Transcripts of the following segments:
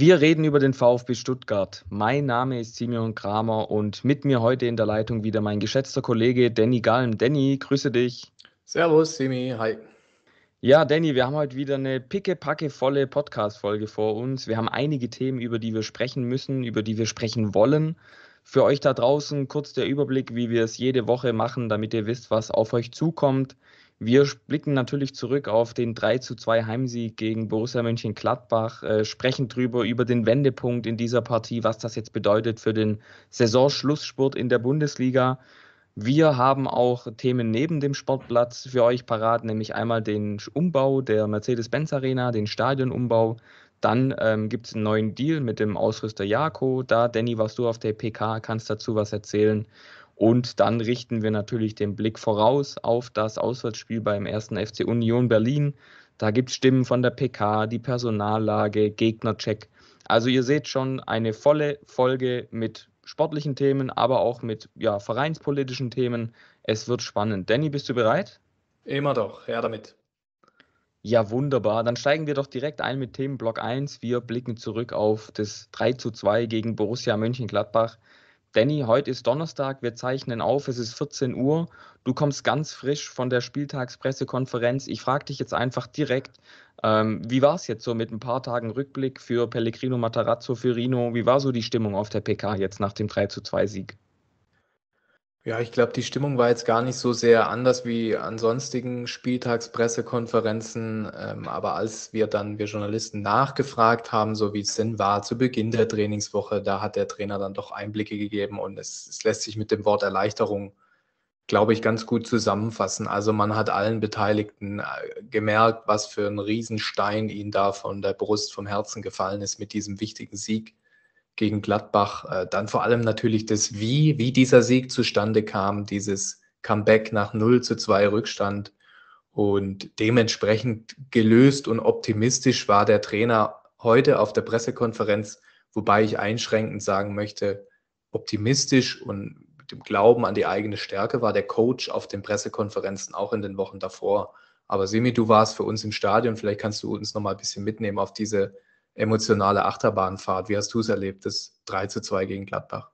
Wir reden über den VfB Stuttgart. Mein Name ist Simeon Kramer und mit mir heute in der Leitung wieder mein geschätzter Kollege Danny Galm. Danny, grüße dich. Servus, Simi. Hi. Ja, Danny, wir haben heute wieder eine pickepackevolle Podcast-Folge vor uns. Wir haben einige Themen, über die wir sprechen müssen, über die wir sprechen wollen. Für euch da draußen kurz der Überblick, wie wir es jede Woche machen, damit ihr wisst, was auf euch zukommt. Wir blicken natürlich zurück auf den 3 zu 2 Heimsieg gegen Borussia Mönchengladbach, äh, sprechen drüber über den Wendepunkt in dieser Partie, was das jetzt bedeutet für den Saisonschlusssport in der Bundesliga. Wir haben auch Themen neben dem Sportplatz für euch parat, nämlich einmal den Umbau der Mercedes-Benz Arena, den Stadionumbau. Dann ähm, gibt es einen neuen Deal mit dem Ausrüster Jako. Da, Danny, warst du auf der PK, kannst dazu was erzählen. Und dann richten wir natürlich den Blick voraus auf das Auswärtsspiel beim ersten FC Union Berlin. Da gibt es Stimmen von der PK, die Personallage, Gegnercheck. Also ihr seht schon eine volle Folge mit sportlichen Themen, aber auch mit ja, vereinspolitischen Themen. Es wird spannend. Danny, bist du bereit? Immer doch, ja damit. Ja, wunderbar. Dann steigen wir doch direkt ein mit Themenblock 1. Wir blicken zurück auf das 3 zu 2 gegen Borussia Mönchengladbach. Danny, heute ist Donnerstag, wir zeichnen auf, es ist 14 Uhr. Du kommst ganz frisch von der Spieltagspressekonferenz. Ich frage dich jetzt einfach direkt, ähm, wie war es jetzt so mit ein paar Tagen Rückblick für Pellegrino Matarazzo, für Rino? Wie war so die Stimmung auf der PK jetzt nach dem 3 2 Sieg? Ja, ich glaube, die Stimmung war jetzt gar nicht so sehr anders wie an sonstigen Spieltagspressekonferenzen. Ähm, aber als wir dann, wir Journalisten, nachgefragt haben, so wie es denn war zu Beginn der Trainingswoche, da hat der Trainer dann doch Einblicke gegeben und es, es lässt sich mit dem Wort Erleichterung, glaube ich, ganz gut zusammenfassen. Also man hat allen Beteiligten äh, gemerkt, was für ein Riesenstein ihnen da von der Brust, vom Herzen gefallen ist mit diesem wichtigen Sieg gegen Gladbach. Äh, dann vor allem natürlich das Wie, wie dieser Sieg zustande kam, dieses Comeback nach 0 zu 2 Rückstand. Und dementsprechend gelöst und optimistisch war der Trainer heute auf der Pressekonferenz, wobei ich einschränkend sagen möchte, optimistisch und mit dem Glauben an die eigene Stärke war der Coach auf den Pressekonferenzen auch in den Wochen davor. Aber Simi, du warst für uns im Stadion, vielleicht kannst du uns noch mal ein bisschen mitnehmen auf diese emotionale Achterbahnfahrt. Wie hast du es erlebt, das 3 zu 2 gegen Gladbach?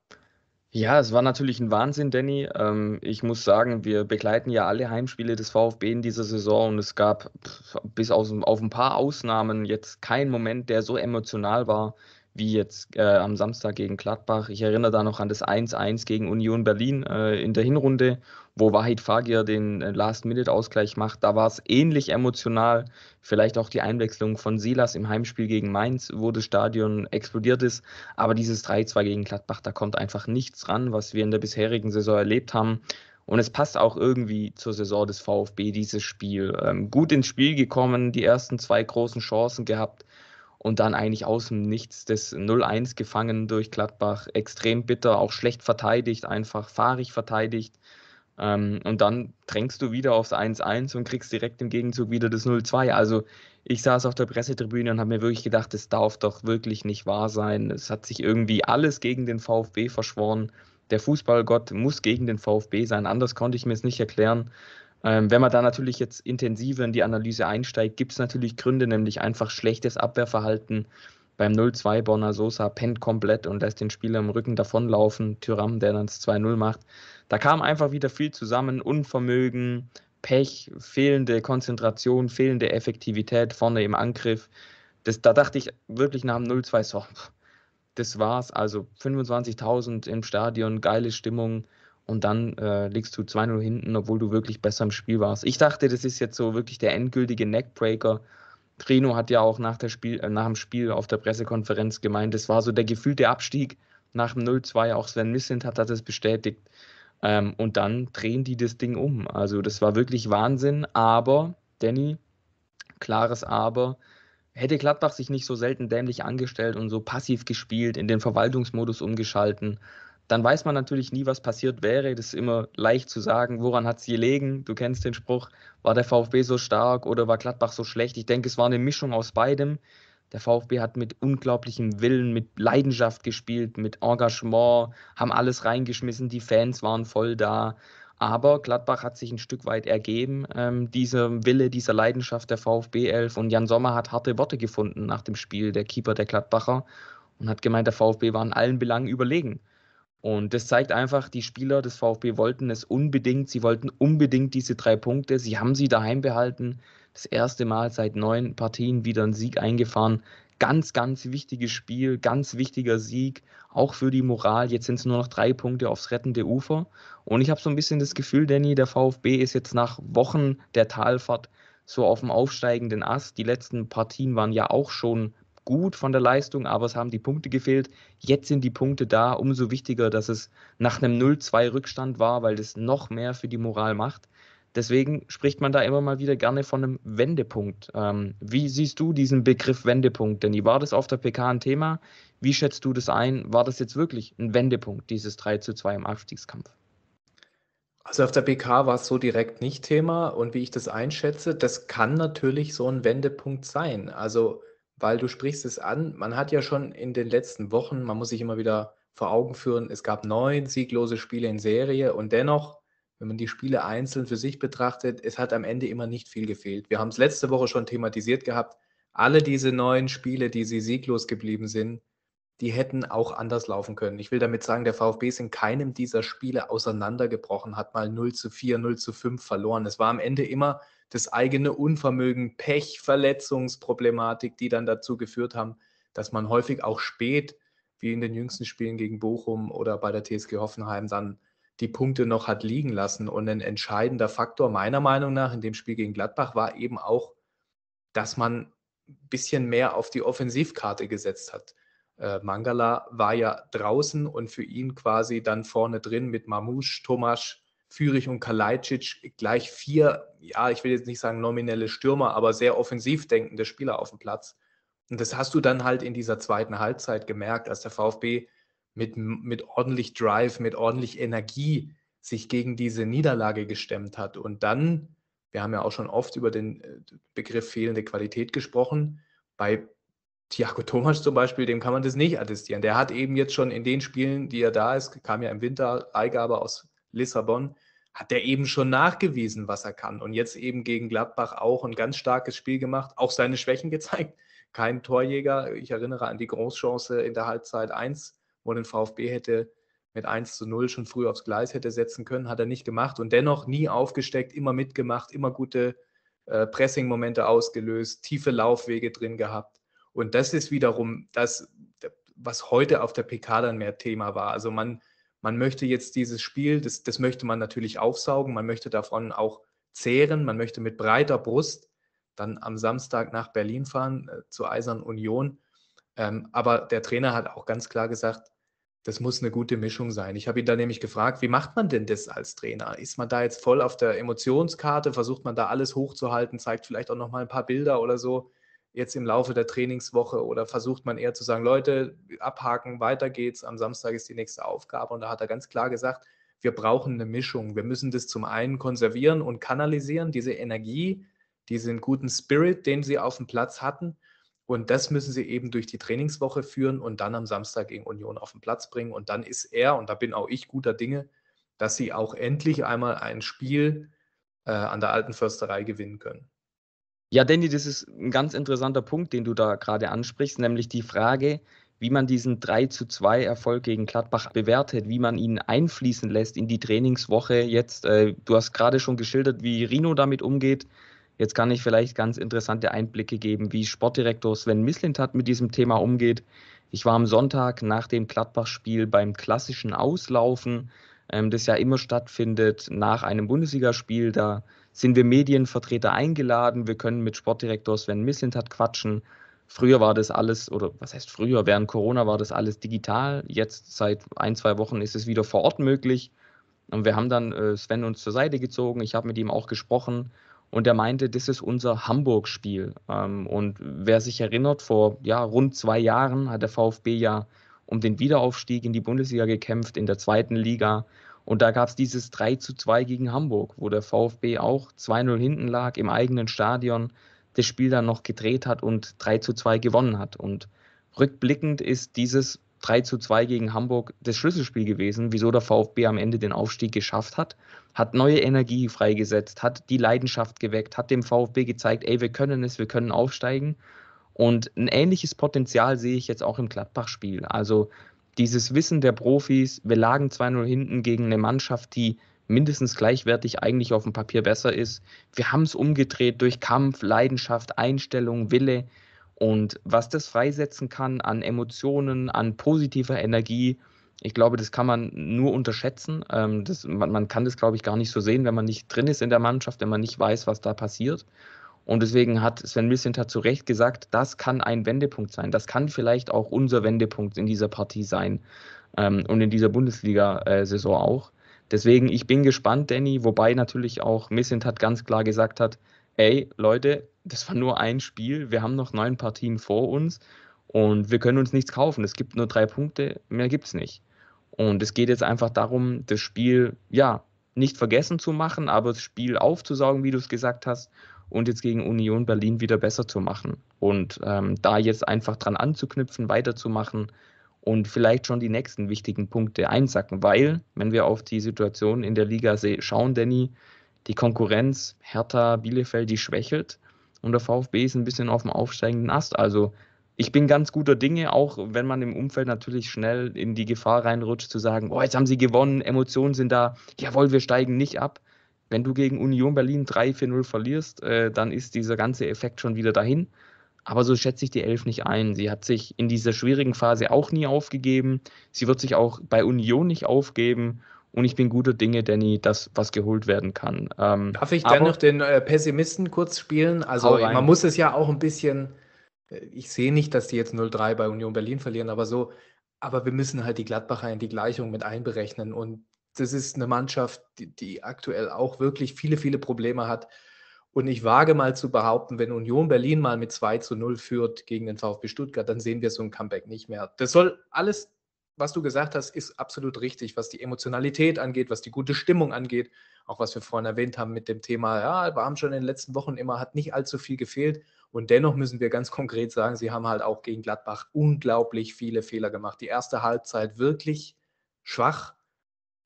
Ja, es war natürlich ein Wahnsinn, Danny. Ähm, ich muss sagen, wir begleiten ja alle Heimspiele des VfB in dieser Saison und es gab pff, bis auf, auf ein paar Ausnahmen jetzt keinen Moment, der so emotional war wie jetzt äh, am Samstag gegen Gladbach. Ich erinnere da noch an das 1-1 gegen Union Berlin äh, in der Hinrunde, wo Wahid Fagir den äh, Last-Minute-Ausgleich macht. Da war es ähnlich emotional. Vielleicht auch die Einwechslung von Silas im Heimspiel gegen Mainz, wo das Stadion explodiert ist. Aber dieses 3-2 gegen Gladbach, da kommt einfach nichts ran, was wir in der bisherigen Saison erlebt haben. Und es passt auch irgendwie zur Saison des VfB, dieses Spiel. Ähm, gut ins Spiel gekommen, die ersten zwei großen Chancen gehabt und dann eigentlich aus dem Nichts das 0-1 gefangen durch Gladbach. Extrem bitter, auch schlecht verteidigt, einfach fahrig verteidigt. Ähm, und dann drängst du wieder aufs 1-1 und kriegst direkt im Gegenzug wieder das 0-2. Also ich saß auf der Pressetribüne und habe mir wirklich gedacht, das darf doch wirklich nicht wahr sein. Es hat sich irgendwie alles gegen den VfB verschworen. Der Fußballgott muss gegen den VfB sein, anders konnte ich mir es nicht erklären. Ähm, wenn man da natürlich jetzt intensiver in die Analyse einsteigt, gibt es natürlich Gründe, nämlich einfach schlechtes Abwehrverhalten. Beim 0-2 Bonner Sosa pennt komplett und lässt den Spieler im Rücken davonlaufen. Tyram, der dann das 2-0 macht. Da kam einfach wieder viel zusammen. Unvermögen, Pech, fehlende Konzentration, fehlende Effektivität vorne im Angriff. Das, da dachte ich wirklich nach dem 0-2 so, das war's. Also 25.000 im Stadion, geile Stimmung und dann äh, liegst du 2-0 hinten, obwohl du wirklich besser im Spiel warst. Ich dachte, das ist jetzt so wirklich der endgültige Neckbreaker. Trino hat ja auch nach, der Spiel, äh, nach dem Spiel auf der Pressekonferenz gemeint, das war so der gefühlte Abstieg nach dem 0-2. Auch Sven Missent hat das bestätigt. Ähm, und dann drehen die das Ding um. Also das war wirklich Wahnsinn. Aber, Danny, klares Aber, hätte Gladbach sich nicht so selten dämlich angestellt und so passiv gespielt, in den Verwaltungsmodus umgeschalten, dann weiß man natürlich nie, was passiert wäre. Das ist immer leicht zu sagen, woran hat es gelegen? Du kennst den Spruch, war der VfB so stark oder war Gladbach so schlecht? Ich denke, es war eine Mischung aus beidem. Der VfB hat mit unglaublichem Willen, mit Leidenschaft gespielt, mit Engagement, haben alles reingeschmissen, die Fans waren voll da. Aber Gladbach hat sich ein Stück weit ergeben, ähm, dieser Wille, dieser Leidenschaft der VfB 11. Und Jan Sommer hat harte Worte gefunden nach dem Spiel, der Keeper der Gladbacher, und hat gemeint, der VfB war in allen Belangen überlegen. Und das zeigt einfach, die Spieler des VfB wollten es unbedingt. Sie wollten unbedingt diese drei Punkte. Sie haben sie daheim behalten. Das erste Mal seit neun Partien wieder einen Sieg eingefahren. Ganz, ganz wichtiges Spiel, ganz wichtiger Sieg, auch für die Moral. Jetzt sind es nur noch drei Punkte aufs rettende Ufer. Und ich habe so ein bisschen das Gefühl, Danny, der VfB ist jetzt nach Wochen der Talfahrt so auf dem aufsteigenden Ast. Die letzten Partien waren ja auch schon gut von der Leistung, aber es haben die Punkte gefehlt. Jetzt sind die Punkte da. Umso wichtiger, dass es nach einem 0-2-Rückstand war, weil das noch mehr für die Moral macht. Deswegen spricht man da immer mal wieder gerne von einem Wendepunkt. Ähm, wie siehst du diesen Begriff Wendepunkt? Denn war das auf der PK ein Thema? Wie schätzt du das ein? War das jetzt wirklich ein Wendepunkt, dieses 3 zu 2 im Abstiegskampf? Also auf der PK war es so direkt nicht Thema und wie ich das einschätze, das kann natürlich so ein Wendepunkt sein. Also weil du sprichst es an. Man hat ja schon in den letzten Wochen, man muss sich immer wieder vor Augen führen, es gab neun sieglose Spiele in Serie und dennoch, wenn man die Spiele einzeln für sich betrachtet, es hat am Ende immer nicht viel gefehlt. Wir haben es letzte Woche schon thematisiert gehabt. Alle diese neun Spiele, die sie sieglos geblieben sind, die hätten auch anders laufen können. Ich will damit sagen, der VfB ist in keinem dieser Spiele auseinandergebrochen, hat mal 0 zu 4, 0 zu 5 verloren. Es war am Ende immer das eigene Unvermögen, Pech, Verletzungsproblematik, die dann dazu geführt haben, dass man häufig auch spät, wie in den jüngsten Spielen gegen Bochum oder bei der TSG Hoffenheim, dann die Punkte noch hat liegen lassen. Und ein entscheidender Faktor meiner Meinung nach in dem Spiel gegen Gladbach war eben auch, dass man ein bisschen mehr auf die Offensivkarte gesetzt hat. Äh, Mangala war ja draußen und für ihn quasi dann vorne drin mit Mamouche, Tomasch Fürich und Kalajdzic gleich vier, ja, ich will jetzt nicht sagen nominelle Stürmer, aber sehr offensiv denkende Spieler auf dem Platz. Und das hast du dann halt in dieser zweiten Halbzeit gemerkt, als der VfB mit, mit ordentlich Drive, mit ordentlich Energie sich gegen diese Niederlage gestemmt hat. Und dann, wir haben ja auch schon oft über den äh, Begriff fehlende Qualität gesprochen, bei Thiago Thomas zum Beispiel, dem kann man das nicht attestieren. Der hat eben jetzt schon in den Spielen, die er da ist, kam ja im Winter Leihgabe aus Lissabon, hat er eben schon nachgewiesen, was er kann. Und jetzt eben gegen Gladbach auch ein ganz starkes Spiel gemacht, auch seine Schwächen gezeigt. Kein Torjäger. Ich erinnere an die Großchance in der Halbzeit 1, wo den VfB hätte mit 1 zu 0 schon früh aufs Gleis hätte setzen können, hat er nicht gemacht und dennoch nie aufgesteckt, immer mitgemacht, immer gute äh, Pressing-Momente ausgelöst, tiefe Laufwege drin gehabt. Und das ist wiederum das, was heute auf der PK dann mehr Thema war. Also man man möchte jetzt dieses Spiel, das, das möchte man natürlich aufsaugen, man möchte davon auch zehren, man möchte mit breiter Brust dann am Samstag nach Berlin fahren äh, zur Eisern Union. Ähm, aber der Trainer hat auch ganz klar gesagt, das muss eine gute Mischung sein. Ich habe ihn da nämlich gefragt, wie macht man denn das als Trainer? Ist man da jetzt voll auf der Emotionskarte? Versucht man da alles hochzuhalten? Zeigt vielleicht auch noch mal ein paar Bilder oder so? jetzt im Laufe der Trainingswoche oder versucht man eher zu sagen, Leute, abhaken, weiter geht's, am Samstag ist die nächste Aufgabe. Und da hat er ganz klar gesagt, wir brauchen eine Mischung. Wir müssen das zum einen konservieren und kanalisieren, diese Energie, diesen guten Spirit, den sie auf dem Platz hatten. Und das müssen sie eben durch die Trainingswoche führen und dann am Samstag gegen Union auf den Platz bringen. Und dann ist er, und da bin auch ich guter Dinge, dass sie auch endlich einmal ein Spiel äh, an der alten Försterei gewinnen können. Ja, Danny, das ist ein ganz interessanter Punkt, den du da gerade ansprichst, nämlich die Frage, wie man diesen 3 zu 2 Erfolg gegen Gladbach bewertet, wie man ihn einfließen lässt in die Trainingswoche jetzt. Äh, du hast gerade schon geschildert, wie Rino damit umgeht. Jetzt kann ich vielleicht ganz interessante Einblicke geben, wie Sportdirektor Sven Mislintat mit diesem Thema umgeht. Ich war am Sonntag nach dem Gladbach-Spiel beim klassischen Auslaufen, ähm, das ja immer stattfindet nach einem Bundesligaspiel. Da sind wir Medienvertreter eingeladen, wir können mit Sportdirektor Sven Mislintat quatschen. Früher war das alles, oder was heißt früher, während Corona war das alles digital. Jetzt seit ein, zwei Wochen ist es wieder vor Ort möglich. Und wir haben dann äh, Sven uns zur Seite gezogen. Ich habe mit ihm auch gesprochen und er meinte, das ist unser Hamburg-Spiel. Ähm, und wer sich erinnert, vor ja, rund zwei Jahren hat der VfB ja um den Wiederaufstieg in die Bundesliga gekämpft, in der zweiten Liga. Und da gab es dieses 3 zu 2 gegen Hamburg, wo der VfB auch 2-0 hinten lag im eigenen Stadion, das Spiel dann noch gedreht hat und 3 zu 2 gewonnen hat. Und rückblickend ist dieses 3 zu 2 gegen Hamburg das Schlüsselspiel gewesen, wieso der VfB am Ende den Aufstieg geschafft hat, hat neue Energie freigesetzt, hat die Leidenschaft geweckt, hat dem VfB gezeigt, ey, wir können es, wir können aufsteigen. Und ein ähnliches Potenzial sehe ich jetzt auch im Gladbach-Spiel. Also dieses Wissen der Profis, wir lagen 2-0 hinten gegen eine Mannschaft, die mindestens gleichwertig eigentlich auf dem Papier besser ist. Wir haben es umgedreht durch Kampf, Leidenschaft, Einstellung, Wille. Und was das freisetzen kann an Emotionen, an positiver Energie, ich glaube, das kann man nur unterschätzen. Ähm, das, man, man, kann das, glaube ich, gar nicht so sehen, wenn man nicht drin ist in der Mannschaft, wenn man nicht weiß, was da passiert. Und deswegen hat Sven Mislintat zu Recht gesagt, das kann ein Wendepunkt sein. Das kann vielleicht auch unser Wendepunkt in dieser Partie sein ähm, und in dieser Bundesliga-Saison auch. Deswegen, ich bin gespannt, Danny, wobei natürlich auch Mislintat ganz klar gesagt hat, ey, Leute, das war nur ein Spiel, wir haben noch neun Partien vor uns und wir können uns nichts kaufen. Es gibt nur drei Punkte, mehr gibt es nicht. Und es geht jetzt einfach darum, das Spiel, ja, nicht vergessen zu machen, aber das Spiel aufzusaugen, wie du es gesagt hast, und jetzt gegen Union Berlin wieder besser zu machen. Und ähm, da jetzt einfach dran anzuknüpfen, weiterzumachen und vielleicht schon die nächsten wichtigen Punkte einsacken, weil, wenn wir auf die Situation in der Liga schauen, Danny, die Konkurrenz Hertha Bielefeld, die schwächelt und der VfB ist ein bisschen auf dem aufsteigenden Ast. Also ich bin ganz guter Dinge, auch wenn man im Umfeld natürlich schnell in die Gefahr reinrutscht, zu sagen, oh, jetzt haben sie gewonnen, Emotionen sind da, jawohl, wir steigen nicht ab wenn du gegen Union Berlin 3-4-0 verlierst, äh, dann ist dieser ganze Effekt schon wieder dahin. Aber so schätze ich die Elf nicht ein. Sie hat sich in dieser schwierigen Phase auch nie aufgegeben. Sie wird sich auch bei Union nicht aufgeben. Und ich bin guter Dinge, Danny, dass was geholt werden kann. Ähm, Darf ich dann noch den äh, Pessimisten kurz spielen? Also man muss es ja auch ein bisschen, äh, ich sehe nicht, dass die jetzt 0-3 bei Union Berlin verlieren, aber so, aber wir müssen halt die Gladbacher in die Gleichung mit einberechnen. Und das ist eine Mannschaft, die, die, aktuell auch wirklich viele, viele Probleme hat. Und ich wage mal zu behaupten, wenn Union Berlin mal mit 2 zu 0 führt gegen den VfB Stuttgart, dann sehen wir so ein Comeback nicht mehr. Das soll alles, was du gesagt hast, ist absolut richtig, was die Emotionalität angeht, was die gute Stimmung angeht, auch was wir vorhin erwähnt haben mit dem Thema, ja, wir haben schon in den letzten Wochen immer, hat nicht allzu viel gefehlt. Und dennoch müssen wir ganz konkret sagen, sie haben halt auch gegen Gladbach unglaublich viele Fehler gemacht. Die erste Halbzeit wirklich schwach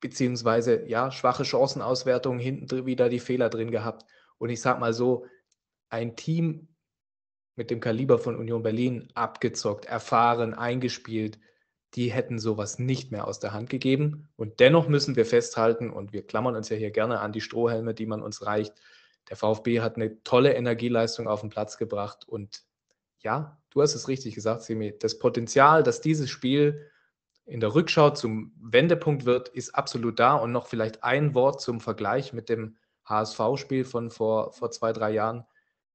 beziehungsweise ja, schwache Chancenauswertung, hinten wieder die Fehler drin gehabt. Und ich sag mal so, ein Team mit dem Kaliber von Union Berlin abgezockt, erfahren, eingespielt, die hätten sowas nicht mehr aus der Hand gegeben. Und dennoch müssen wir festhalten, und wir klammern uns ja hier gerne an die Strohhelme, die man uns reicht. Der VfB hat eine tolle Energieleistung auf den Platz gebracht. Und ja, du hast es richtig gesagt, Simi, das Potenzial, dass dieses Spiel in der Rückschau zum Wendepunkt wird, ist absolut da. Und noch vielleicht ein Wort zum Vergleich mit dem HSV-Spiel von vor, vor zwei, drei Jahren.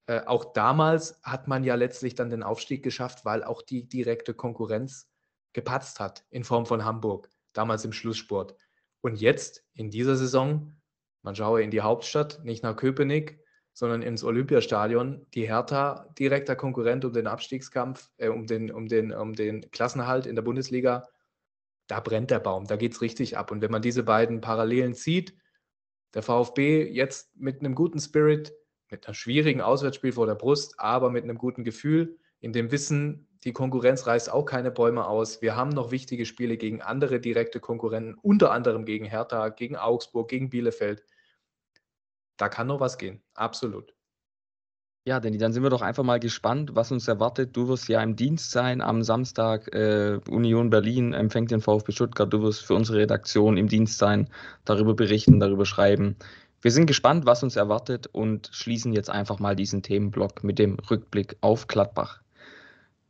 Äh, auch damals hat man ja letztlich dann den Aufstieg geschafft, weil auch die direkte Konkurrenz gepatzt hat in Form von Hamburg, damals im Schlusssport. Und jetzt in dieser Saison, man schaue in die Hauptstadt, nicht nach Köpenick, sondern ins Olympiastadion, die Hertha, direkter Konkurrent um den Abstiegskampf, äh, um, den, um, den, um den Klassenhalt in der Bundesliga, da brennt der Baum, da geht es richtig ab. Und wenn man diese beiden Parallelen zieht, der VfB jetzt mit einem guten Spirit, mit einem schwierigen Auswärtsspiel vor der Brust, aber mit einem guten Gefühl, in dem Wissen, die Konkurrenz reißt auch keine Bäume aus. Wir haben noch wichtige Spiele gegen andere direkte Konkurrenten, unter anderem gegen Hertha, gegen Augsburg, gegen Bielefeld. Da kann noch was gehen, absolut. Ja, Danny, dann sind wir doch einfach mal gespannt, was uns erwartet. Du wirst ja im Dienst sein am Samstag. Äh, Union Berlin empfängt den VfB Stuttgart. Du wirst für unsere Redaktion im Dienst sein, darüber berichten, darüber schreiben. Wir sind gespannt, was uns erwartet und schließen jetzt einfach mal diesen Themenblock mit dem Rückblick auf Gladbach.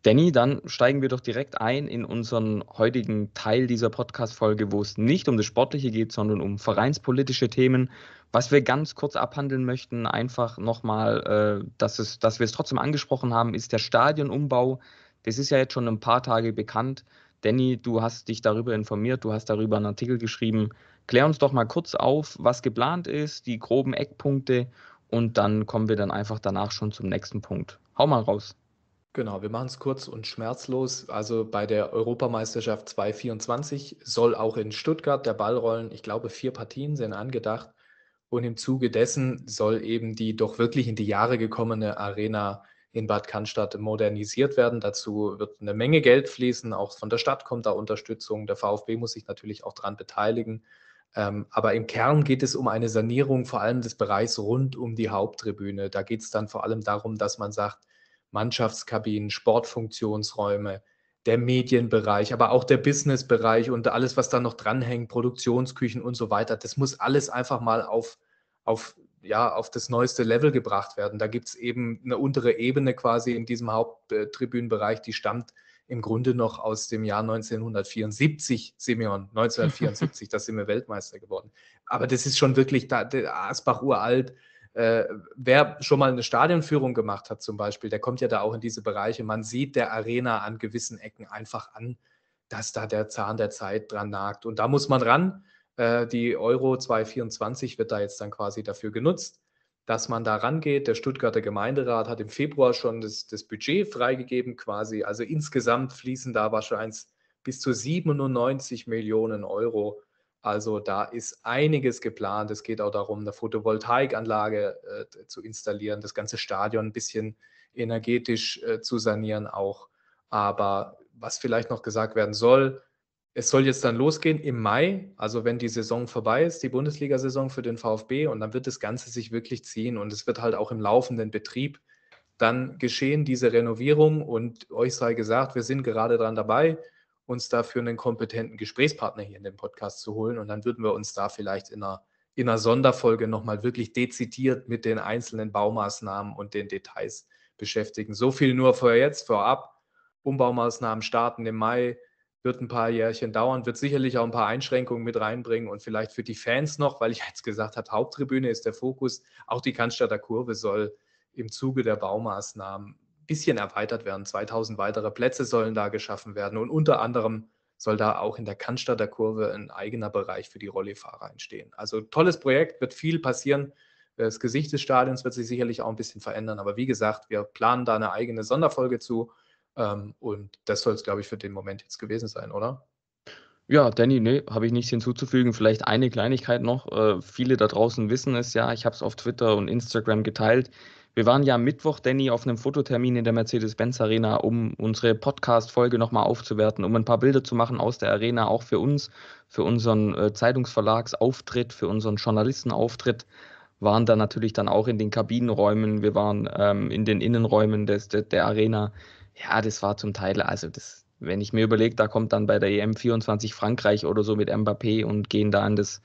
Danny, dann steigen wir doch direkt ein in unseren heutigen Teil dieser Podcast-Folge, wo es nicht um das Sportliche geht, sondern um vereinspolitische Themen. Was wir ganz kurz abhandeln möchten, einfach nochmal, äh, dass, es, dass wir es trotzdem angesprochen haben, ist der Stadionumbau. Das ist ja jetzt schon ein paar Tage bekannt. Danny, du hast dich darüber informiert, du hast darüber einen Artikel geschrieben. Klär uns doch mal kurz auf, was geplant ist, die groben Eckpunkte und dann kommen wir dann einfach danach schon zum nächsten Punkt. Hau mal raus. Genau, wir machen es kurz und schmerzlos. Also bei der Europameisterschaft 2024 soll auch in Stuttgart der Ball rollen. Ich glaube, vier Partien sind angedacht. Und im Zuge dessen soll eben die doch wirklich in die Jahre gekommene Arena in Bad Cannstatt modernisiert werden. Dazu wird eine Menge Geld fließen. Auch von der Stadt kommt da Unterstützung. Der VfB muss sich natürlich auch daran beteiligen. Ähm, aber im Kern geht es um eine Sanierung vor allem des Bereichs rund um die Haupttribüne. Da geht es dann vor allem darum, dass man sagt, Mannschaftskabinen, Sportfunktionsräume, der Medienbereich, aber auch der Businessbereich und alles, was da noch dranhängt, Produktionsküchen und so weiter. Das muss alles einfach mal auf, auf, ja, auf das neueste Level gebracht werden. Da gibt es eben eine untere Ebene quasi in diesem Haupttribünenbereich, die stammt im Grunde noch aus dem Jahr 1974, Simeon, 1974, da sind wir Weltmeister geworden. Aber das ist schon wirklich da, Asbach uralt, äh, wer schon mal eine Stadionführung gemacht hat zum Beispiel, der kommt ja da auch in diese Bereiche. Man sieht der Arena an gewissen Ecken einfach an, dass da der Zahn der Zeit dran nagt. Und da muss man ran. Äh, die Euro 2024 wird da jetzt dann quasi dafür genutzt, dass man da rangeht. Der Stuttgarter Gemeinderat hat im Februar schon das, das Budget freigegeben quasi. Also insgesamt fließen da wahrscheinlich bis zu 97 Millionen Euro also da ist einiges geplant. Es geht auch darum, eine Photovoltaikanlage äh, zu installieren, das ganze Stadion ein bisschen energetisch äh, zu sanieren auch. Aber was vielleicht noch gesagt werden soll, es soll jetzt dann losgehen im Mai, also wenn die Saison vorbei ist, die Bundesliga-Saison für den VfB, und dann wird das Ganze sich wirklich ziehen und es wird halt auch im laufenden Betrieb dann geschehen, diese Renovierung. Und euch sei gesagt, wir sind gerade dran dabei uns dafür einen kompetenten Gesprächspartner hier in den Podcast zu holen. Und dann würden wir uns da vielleicht in einer, in einer Sonderfolge nochmal wirklich dezidiert mit den einzelnen Baumaßnahmen und den Details beschäftigen. So viel nur für jetzt, vorab. Umbaumaßnahmen starten im Mai, wird ein paar Jährchen dauern, wird sicherlich auch ein paar Einschränkungen mit reinbringen und vielleicht für die Fans noch, weil ich jetzt gesagt habe, Haupttribüne ist der Fokus, auch die Cannstatter Kurve soll im Zuge der Baumaßnahmen bisschen erweitert werden. 2000 weitere Plätze sollen da geschaffen werden und unter anderem soll da auch in der Cannstatter Kurve ein eigener Bereich für die Rollifahrer entstehen. Also tolles Projekt, wird viel passieren. Das Gesicht des Stadions wird sich sicherlich auch ein bisschen verändern. Aber wie gesagt, wir planen da eine eigene Sonderfolge zu. Ähm, und das soll es, glaube ich, für den Moment jetzt gewesen sein, oder? Ja, Danny, nee, habe ich nichts hinzuzufügen. Vielleicht eine Kleinigkeit noch. Äh, viele da draußen wissen es ja. Ich habe es auf Twitter und Instagram geteilt. Wir waren ja am Mittwoch, Danny, auf einem Fototermin in der Mercedes-Benz Arena, um unsere Podcast-Folge nochmal aufzuwerten, um ein paar Bilder zu machen aus der Arena, auch für uns, für unseren äh, Zeitungsverlagsauftritt, für unseren Journalistenauftritt. Waren da natürlich dann auch in den Kabinenräumen, wir waren ähm, in den Innenräumen des, der, der Arena. Ja, das war zum Teil, also das, wenn ich mir überlege, da kommt dann bei der EM24 Frankreich oder so mit Mbappé und gehen da an das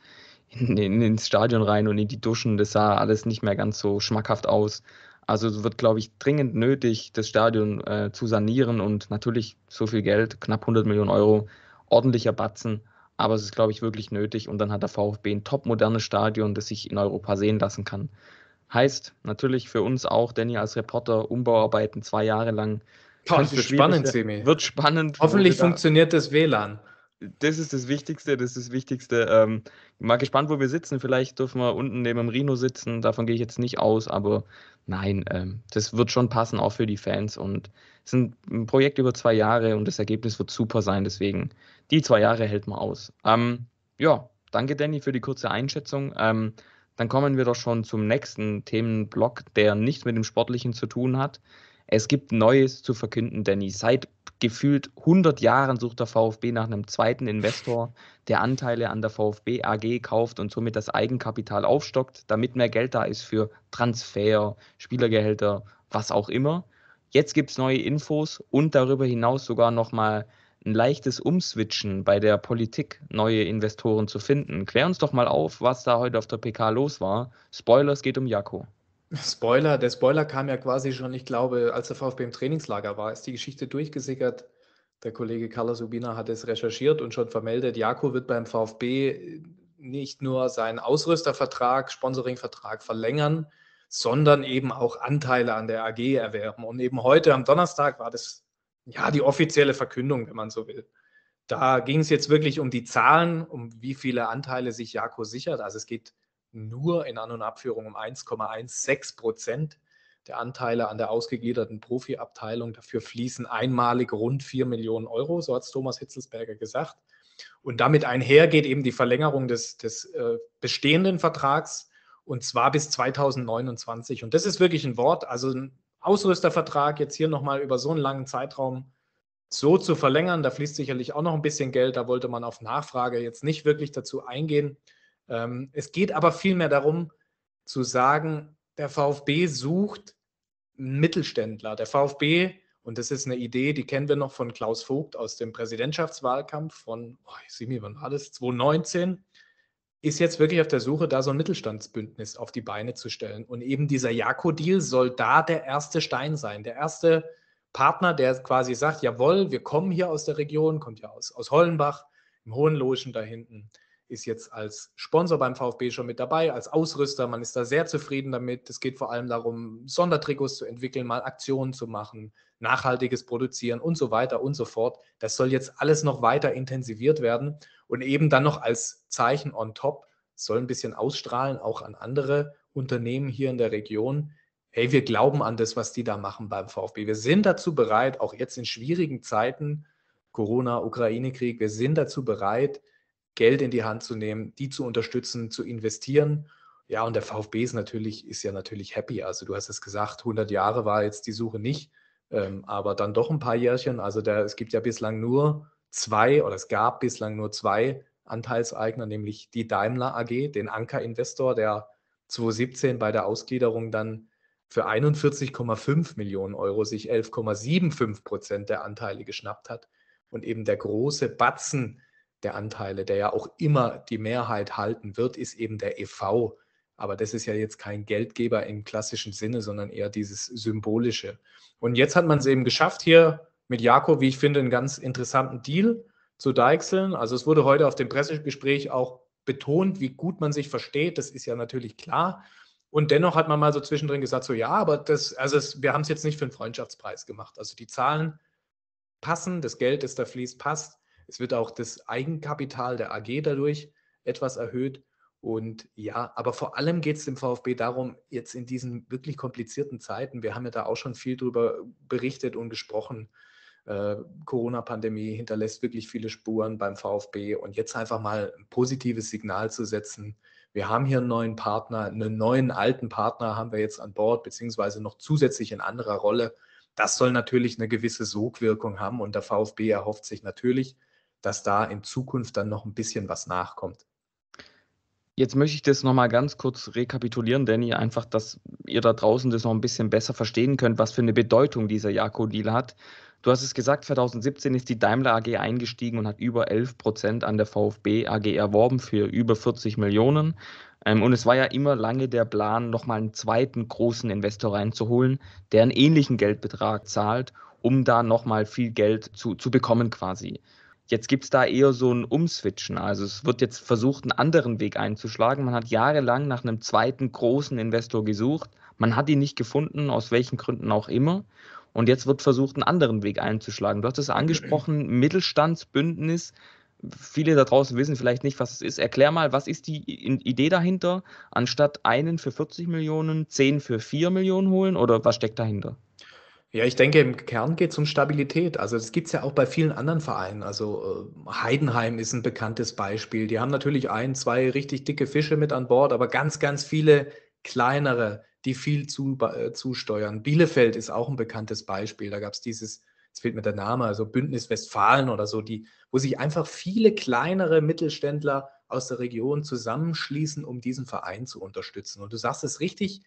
in, in, ins Stadion rein und in die Duschen. Das sah alles nicht mehr ganz so schmackhaft aus. Also es wird, glaube ich, dringend nötig, das Stadion äh, zu sanieren und natürlich so viel Geld, knapp 100 Millionen Euro, ordentlicher Batzen. Aber es ist, glaube ich, wirklich nötig. Und dann hat der VfB ein top modernes Stadion, das sich in Europa sehen lassen kann. Heißt natürlich für uns auch, Danny als Reporter, Umbauarbeiten zwei Jahre lang. Boah, das wird spannend, Semi. Wird spannend. Hoffentlich funktioniert das WLAN das ist das Wichtigste, das ist das Wichtigste. Ähm, mal gespannt, wo wir sitzen. Vielleicht dürfen wir unten neben dem Rino sitzen. Davon gehe ich jetzt nicht aus, aber nein, ähm, das wird schon passen, auch für die Fans. Und es ist ein Projekt über zwei Jahre und das Ergebnis wird super sein. Deswegen, die zwei Jahre hält man aus. Ähm, ja, danke, Danny, für die kurze Einschätzung. Ähm, dann kommen wir doch schon zum nächsten Themenblock, der nichts mit dem Sportlichen zu tun hat. Es gibt Neues zu verkünden, Danny. Seit gefühlt 100 Jahren sucht der VfB nach einem zweiten Investor, der Anteile an der VfB AG kauft und somit das Eigenkapital aufstockt, damit mehr Geld da ist für Transfer, Spielergehälter, was auch immer. Jetzt gibt es neue Infos und darüber hinaus sogar nochmal ein leichtes Umswitchen bei der Politik, neue Investoren zu finden. Klär uns doch mal auf, was da heute auf der PK los war. Spoilers geht um Jako. Spoiler, der Spoiler kam ja quasi schon, ich glaube, als der VfB im Trainingslager war, ist die Geschichte durchgesickert. Der Kollege Carlos Ubina hat es recherchiert und schon vermeldet, Jako wird beim VfB nicht nur seinen Ausrüstervertrag, Sponsoringvertrag verlängern, sondern eben auch Anteile an der AG erwerben. Und eben heute am Donnerstag war das ja die offizielle Verkündung, wenn man so will. Da ging es jetzt wirklich um die Zahlen, um wie viele Anteile sich Jako sichert. Also es geht nur in An- und Abführung um 1,16 Prozent der Anteile an der ausgegliederten Profiabteilung. Dafür fließen einmalig rund 4 Millionen Euro, so hat es Thomas Hitzelsberger gesagt. Und damit einher geht eben die Verlängerung des, des äh, bestehenden Vertrags und zwar bis 2029. Und das ist wirklich ein Wort. Also ein Ausrüstervertrag jetzt hier nochmal über so einen langen Zeitraum so zu verlängern, da fließt sicherlich auch noch ein bisschen Geld. Da wollte man auf Nachfrage jetzt nicht wirklich dazu eingehen. Ähm, es geht aber vielmehr darum zu sagen, der VfB sucht Mittelständler. Der VfB, und das ist eine Idee, die kennen wir noch von Klaus Vogt aus dem Präsidentschaftswahlkampf von, oh, ich sehe mir, wann war das, 2019, ist jetzt wirklich auf der Suche, da so ein Mittelstandsbündnis auf die Beine zu stellen. Und eben dieser Jako-Deal soll da der erste Stein sein, der erste Partner, der quasi sagt, jawohl, wir kommen hier aus der Region, kommt ja aus, aus Hollenbach, im Hohenlogen da hinten ist jetzt als Sponsor beim VfB schon mit dabei, als Ausrüster. Man ist da sehr zufrieden damit. Es geht vor allem darum, Sondertrikots zu entwickeln, mal Aktionen zu machen, nachhaltiges Produzieren und so weiter und so fort. Das soll jetzt alles noch weiter intensiviert werden und eben dann noch als Zeichen on top soll ein bisschen ausstrahlen, auch an andere Unternehmen hier in der Region. Hey, wir glauben an das, was die da machen beim VfB. Wir sind dazu bereit, auch jetzt in schwierigen Zeiten, Corona, Ukraine-Krieg, wir sind dazu bereit, Geld in die Hand zu nehmen, die zu unterstützen, zu investieren. Ja, und der VfB ist natürlich, ist ja natürlich happy. Also du hast es gesagt, 100 Jahre war jetzt die Suche nicht, ähm, aber dann doch ein paar Jährchen. Also der, es gibt ja bislang nur zwei oder es gab bislang nur zwei Anteilseigner, nämlich die Daimler AG, den Anker-Investor, der 2017 bei der Ausgliederung dann für 41,5 Millionen Euro sich 11,75 Prozent der Anteile geschnappt hat und eben der große Batzen der Anteile, der ja auch immer die Mehrheit halten wird, ist eben der EV. Aber das ist ja jetzt kein Geldgeber im klassischen Sinne, sondern eher dieses Symbolische. Und jetzt hat man es eben geschafft, hier mit Jakob, wie ich finde, einen ganz interessanten Deal zu deichseln. Also es wurde heute auf dem Pressegespräch auch betont, wie gut man sich versteht. Das ist ja natürlich klar. Und dennoch hat man mal so zwischendrin gesagt, so ja, aber das, also es, wir haben es jetzt nicht für einen Freundschaftspreis gemacht. Also die Zahlen passen, das Geld, das da fließt, passt. Es wird auch das Eigenkapital der AG dadurch etwas erhöht. Und ja, aber vor allem geht es dem VfB darum, jetzt in diesen wirklich komplizierten Zeiten, wir haben ja da auch schon viel drüber berichtet und gesprochen, äh, Corona-Pandemie hinterlässt wirklich viele Spuren beim VfB und jetzt einfach mal ein positives Signal zu setzen. Wir haben hier einen neuen Partner, einen neuen alten Partner haben wir jetzt an Bord, beziehungsweise noch zusätzlich in anderer Rolle. Das soll natürlich eine gewisse Sogwirkung haben und der VfB erhofft sich natürlich, dass da in Zukunft dann noch ein bisschen was nachkommt. Jetzt möchte ich das nochmal ganz kurz rekapitulieren, Danny, einfach, dass ihr da draußen das noch ein bisschen besser verstehen könnt, was für eine Bedeutung dieser Jako-Deal hat. Du hast es gesagt, 2017 ist die Daimler AG eingestiegen und hat über 11 Prozent an der VfB AG erworben für über 40 Millionen. Ähm, und es war ja immer lange der Plan, nochmal einen zweiten großen Investor reinzuholen, der einen ähnlichen Geldbetrag zahlt, um da nochmal viel Geld zu, zu bekommen quasi. Jetzt gibt es da eher so ein Umswitchen. Also es wird jetzt versucht, einen anderen Weg einzuschlagen. Man hat jahrelang nach einem zweiten großen Investor gesucht. Man hat ihn nicht gefunden, aus welchen Gründen auch immer. Und jetzt wird versucht, einen anderen Weg einzuschlagen. Du hast es angesprochen, Mittelstandsbündnis. Viele da draußen wissen vielleicht nicht, was es ist. Erklär mal, was ist die Idee dahinter, anstatt einen für 40 Millionen, zehn für 4 Millionen holen oder was steckt dahinter? Ja, ich denke, im Kern geht es um Stabilität. Also das gibt es ja auch bei vielen anderen Vereinen. Also äh, Heidenheim ist ein bekanntes Beispiel. Die haben natürlich ein, zwei richtig dicke Fische mit an Bord, aber ganz, ganz viele kleinere, die viel zu, äh, zusteuern. Bielefeld ist auch ein bekanntes Beispiel. Da gab es dieses, jetzt fehlt mir der Name, also Bündnis Westfalen oder so, die, wo sich einfach viele kleinere Mittelständler aus der Region zusammenschließen, um diesen Verein zu unterstützen. Und du sagst es richtig,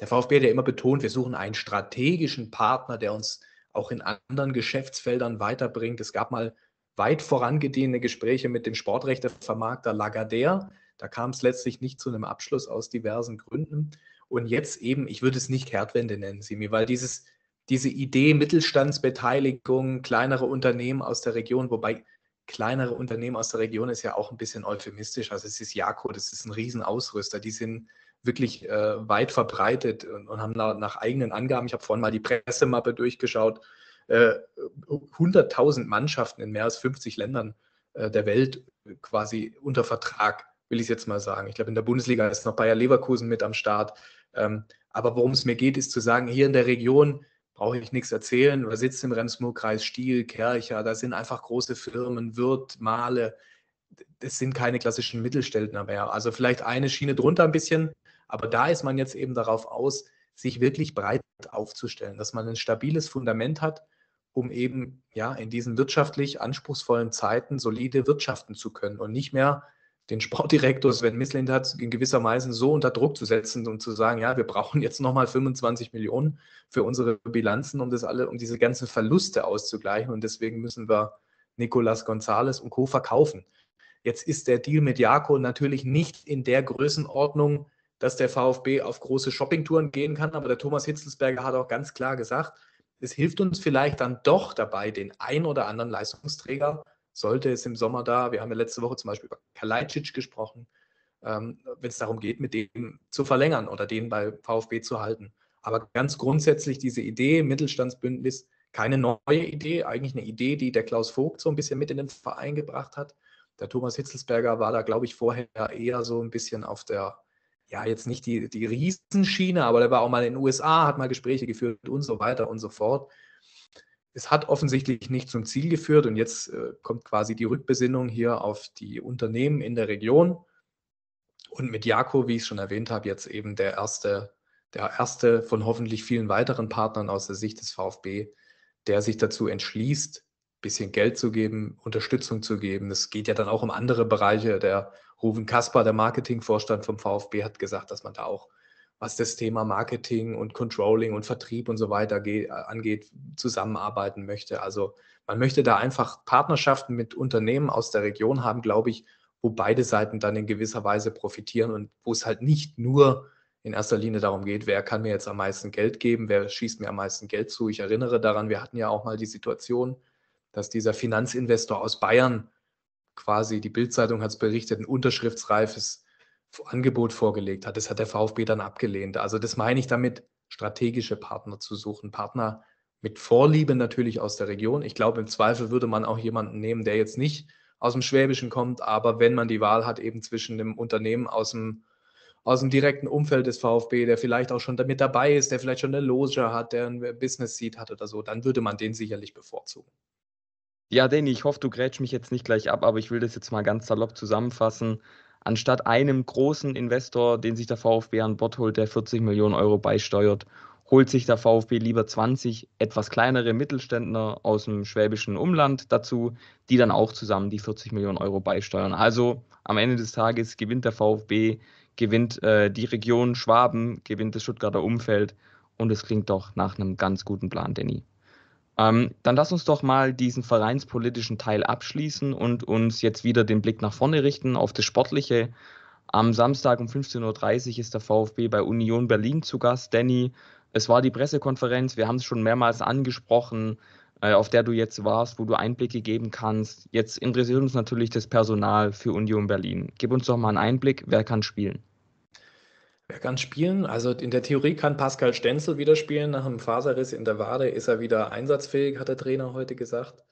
der VfB hat ja immer betont, wir suchen einen strategischen Partner, der uns auch in anderen Geschäftsfeldern weiterbringt. Es gab mal weit vorangehende Gespräche mit dem Sportrechtevermarkter Lagardère. Da kam es letztlich nicht zu einem Abschluss aus diversen Gründen. Und jetzt eben, ich würde es nicht Kehrtwende nennen, Simi, weil dieses, diese Idee Mittelstandsbeteiligung, kleinere Unternehmen aus der Region, wobei kleinere Unternehmen aus der Region ist ja auch ein bisschen euphemistisch. Also es ist Jakob, das ist ein Riesenausrüster. Die sind wirklich äh, weit verbreitet und, und haben da, nach eigenen Angaben, ich habe vorhin mal die Pressemappe durchgeschaut, äh, 100.000 Mannschaften in mehr als 50 Ländern äh, der Welt quasi unter Vertrag, will ich jetzt mal sagen. Ich glaube, in der Bundesliga ist noch Bayer Leverkusen mit am Start. Ähm, aber worum es mir geht, ist zu sagen, hier in der Region brauche ich nichts erzählen oder sitzt im Remsmoor-Kreis Stiel, Kercher, da sind einfach große Firmen, Wirt, Male. das sind keine klassischen Mittelständler mehr. Also vielleicht eine Schiene drunter ein bisschen, aber da ist man jetzt eben darauf aus, sich wirklich breit aufzustellen, dass man ein stabiles Fundament hat, um eben ja in diesen wirtschaftlich anspruchsvollen Zeiten solide wirtschaften zu können und nicht mehr den Sportdirektor Sven Mislint hat in Weise so unter Druck zu setzen und zu sagen, ja, wir brauchen jetzt nochmal 25 Millionen für unsere Bilanzen, um das alle, um diese ganzen Verluste auszugleichen. Und deswegen müssen wir Nicolas Gonzalez und Co. verkaufen. Jetzt ist der Deal mit Jaco natürlich nicht in der Größenordnung, dass der VfB auf große Shoppingtouren gehen kann. Aber der Thomas Hitzelsberger hat auch ganz klar gesagt, es hilft uns vielleicht dann doch dabei, den ein oder anderen Leistungsträger, sollte es im Sommer da, wir haben ja letzte Woche zum Beispiel über Kalajdzic gesprochen, ähm, wenn es darum geht, mit dem zu verlängern oder den bei VfB zu halten. Aber ganz grundsätzlich diese Idee, Mittelstandsbündnis, keine neue Idee, eigentlich eine Idee, die der Klaus Vogt so ein bisschen mit in den Verein gebracht hat. Der Thomas Hitzelsberger war da, glaube ich, vorher eher so ein bisschen auf der ja, jetzt nicht die, die Riesenschiene, aber der war auch mal in den USA, hat mal Gespräche geführt und so weiter und so fort. Es hat offensichtlich nicht zum Ziel geführt und jetzt äh, kommt quasi die Rückbesinnung hier auf die Unternehmen in der Region. Und mit Jako, wie ich es schon erwähnt habe, jetzt eben der erste, der erste von hoffentlich vielen weiteren Partnern aus der Sicht des VfB, der sich dazu entschließt, bisschen Geld zu geben, Unterstützung zu geben. Das geht ja dann auch um andere Bereiche. Der Ruven Kasper, der Marketingvorstand vom VfB, hat gesagt, dass man da auch, was das Thema Marketing und Controlling und Vertrieb und so weiter äh, angeht, zusammenarbeiten möchte. Also man möchte da einfach Partnerschaften mit Unternehmen aus der Region haben, glaube ich, wo beide Seiten dann in gewisser Weise profitieren und wo es halt nicht nur in erster Linie darum geht, wer kann mir jetzt am meisten Geld geben, wer schießt mir am meisten Geld zu. Ich erinnere daran, wir hatten ja auch mal die Situation, dass dieser Finanzinvestor aus Bayern quasi, die Bildzeitung hat es berichtet, ein unterschriftsreifes Angebot vorgelegt hat. Das hat der VfB dann abgelehnt. Also das meine ich damit, strategische Partner zu suchen, Partner mit Vorliebe natürlich aus der Region. Ich glaube, im Zweifel würde man auch jemanden nehmen, der jetzt nicht aus dem Schwäbischen kommt, aber wenn man die Wahl hat, eben zwischen dem Unternehmen aus dem, aus dem direkten Umfeld des VfB, der vielleicht auch schon damit dabei ist, der vielleicht schon eine Loge hat, der ein Business Seat hat oder so, dann würde man den sicherlich bevorzugen. Ja, Danny, ich hoffe, du grätsch mich jetzt nicht gleich ab, aber ich will das jetzt mal ganz salopp zusammenfassen. Anstatt einem großen Investor, den sich der VfB an Bord holt, der 40 Millionen Euro beisteuert, holt sich der VfB lieber 20 etwas kleinere Mittelständler aus dem schwäbischen Umland dazu, die dann auch zusammen die 40 Millionen Euro beisteuern. Also am Ende des Tages gewinnt der VfB, gewinnt äh, die Region Schwaben, gewinnt das Stuttgarter Umfeld und es klingt doch nach einem ganz guten Plan, Danny. Ähm, dann lass uns doch mal diesen vereinspolitischen Teil abschließen und uns jetzt wieder den Blick nach vorne richten auf das Sportliche. Am Samstag um 15.30 Uhr ist der VfB bei Union Berlin zu Gast. Danny, es war die Pressekonferenz, wir haben es schon mehrmals angesprochen, äh, auf der du jetzt warst, wo du Einblicke geben kannst. Jetzt interessiert uns natürlich das Personal für Union Berlin. Gib uns doch mal einen Einblick, wer kann spielen? Wer kann spielen? Also in der Theorie kann Pascal Stenzel wieder spielen. Nach einem Faserriss in der Wade ist er wieder einsatzfähig, hat der Trainer heute gesagt.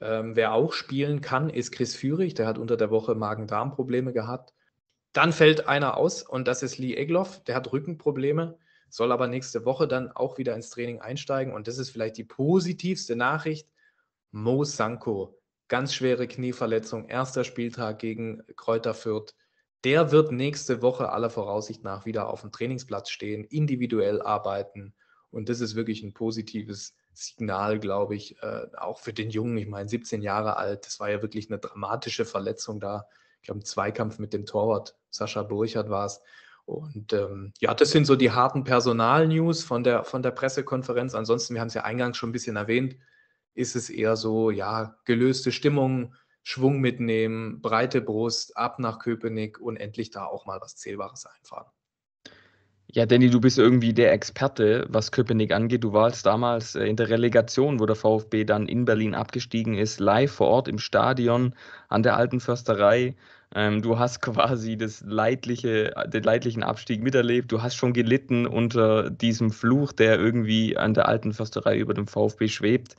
Ähm, wer auch spielen kann, ist Chris Führig. Der hat unter der Woche Magen-Darm-Probleme gehabt. Dann fällt einer aus und das ist Lee Egloff. Der hat Rückenprobleme, soll aber nächste Woche dann auch wieder ins Training einsteigen. Und das ist vielleicht die positivste Nachricht. Mo Sanko, ganz schwere Knieverletzung, erster Spieltag gegen Kräuter Fürth der wird nächste Woche aller Voraussicht nach wieder auf dem Trainingsplatz stehen, individuell arbeiten. Und das ist wirklich ein positives Signal, glaube ich, äh, auch für den Jungen. Ich meine, 17 Jahre alt, das war ja wirklich eine dramatische Verletzung da. Ich glaube, ein Zweikampf mit dem Torwart, Sascha Burchard war es. Und ähm, ja, das sind so die harten Personalnews von der, von der Pressekonferenz. Ansonsten, wir haben es ja eingangs schon ein bisschen erwähnt, ist es eher so, ja, gelöste Stimmung, Schwung mitnehmen, breite Brust, ab nach Köpenick und endlich da auch mal was Zählbares einfahren. Ja, Danny, du bist irgendwie der Experte, was Köpenick angeht. Du warst damals äh, in der Relegation, wo der VfB dann in Berlin abgestiegen ist, live vor Ort im Stadion an der Alten Försterei. Ähm, du hast quasi das leidliche, den leidlichen Abstieg miterlebt. Du hast schon gelitten unter diesem Fluch, der irgendwie an der Alten Försterei über dem VfB schwebt.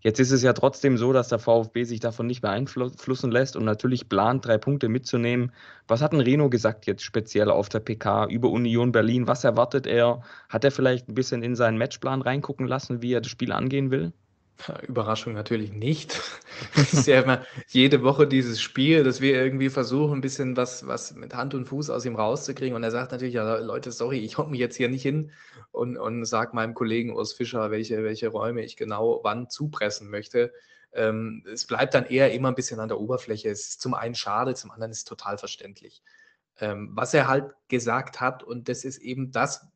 Jetzt ist es ja trotzdem so, dass der VfB sich davon nicht beeinflussen lässt und natürlich plant, drei Punkte mitzunehmen. Was hat denn Reno gesagt jetzt speziell auf der PK über Union Berlin? Was erwartet er? Hat er vielleicht ein bisschen in seinen Matchplan reingucken lassen, wie er das Spiel angehen will? Überraschung natürlich nicht. Es ist ja immer jede Woche dieses Spiel, dass wir irgendwie versuchen, ein bisschen was, was mit Hand und Fuß aus ihm rauszukriegen. Und er sagt natürlich, ja, Leute, sorry, ich hocke mich jetzt hier nicht hin und, und sage meinem Kollegen Urs Fischer, welche, welche Räume ich genau wann zupressen möchte. Ähm, es bleibt dann eher immer ein bisschen an der Oberfläche. Es ist zum einen schade, zum anderen ist es total verständlich. Ähm, was er halt gesagt hat, und das ist eben das,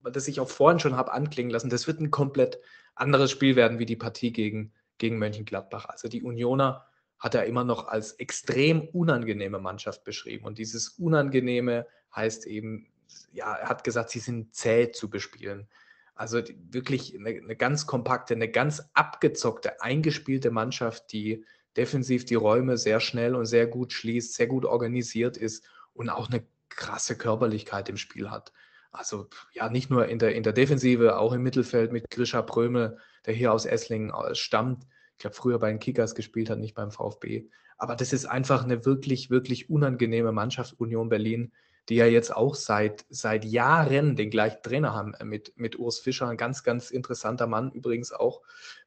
was ich auch vorhin schon habe anklingen lassen, das wird ein komplett anderes Spiel werden wie die Partie gegen, gegen Mönchengladbach. Also die Unioner hat er immer noch als extrem unangenehme Mannschaft beschrieben. Und dieses Unangenehme heißt eben, ja, er hat gesagt, sie sind zäh zu bespielen. Also wirklich eine, eine ganz kompakte, eine ganz abgezockte, eingespielte Mannschaft, die defensiv die Räume sehr schnell und sehr gut schließt, sehr gut organisiert ist und auch eine krasse Körperlichkeit im Spiel hat also ja, nicht nur in der, in der Defensive, auch im Mittelfeld mit Grisha Pröme, der hier aus Esslingen äh, stammt. Ich glaube, früher bei den Kickers gespielt hat, nicht beim VfB. Aber das ist einfach eine wirklich, wirklich unangenehme Mannschaft, Union Berlin, die ja jetzt auch seit, seit Jahren den gleichen Trainer haben äh, mit, mit Urs Fischer. Ein ganz, ganz interessanter Mann übrigens auch.